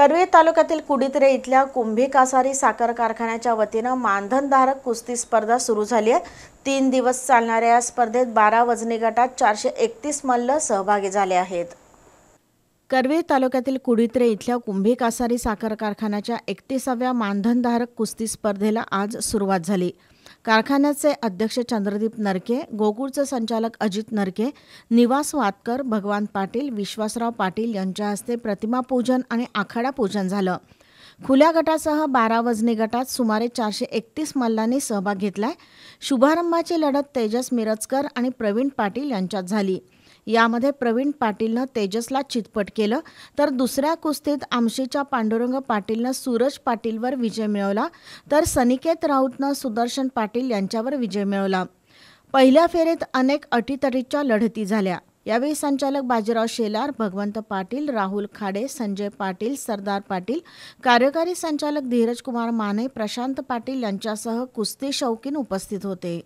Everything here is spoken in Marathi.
करवे तालुक्यातील कुडीतरे इथल्या कुंभी कासारी साखर कारखान्याच्या वतीनं मानधनधारक कुस्ती स्पर्धा सुरू झाली आहे तीन दिवस चालणाऱ्या या स्पर्धेत बारा वजनी गटात चारशे एकतीस मल्ल सहभागी झाले आहेत करवे तालुक्यातील कुडीत्रे इथल्या कुंभी कासारी साखर कारखान्याच्या एकतीसाव्या मानधनधारक कुस्ती स्पर्धेला आज सुरुवात झाली कारखान्याचे अध्यक्ष चंद्रदीप नरके गोकुळचे संचालक अजित नरके निवास वातकर भगवान पाटील विश्वासराव पाटील यांच्या हस्ते प्रतिमा पूजन आणि आखाडा पूजन झालं खुल्या गटासह बारा वजनी गटात सुमारे चारशे एकतीस मल्लांनी सहभाग घेतलाय शुभारंभाची लढत तेजस मिरजकर आणि प्रवीण पाटील यांच्यात झाली यामध्ये प्रवीण पाटीलनं तेजसला चितपट केलं तर दुसऱ्या कुस्तीत आमशीच्या पांडुरंग पाटीलनं सूरज पाटीलवर विजय मिळवला तर सनिकेत राऊतनं सुदर्शन पाटील यांच्यावर विजय मिळवला पहिल्या फेरीत अनेक अटीतटीच्या लढती झाल्या यावेळी संचालक बाजीराव शेलार भगवंत पाटील राहुल खाडे संजय पाटील सरदार पाटील कार्यकारी संचालक धीरज कुमार माने प्रशांत पाटील यांच्यासह कुस्ती शौकीन उपस्थित होते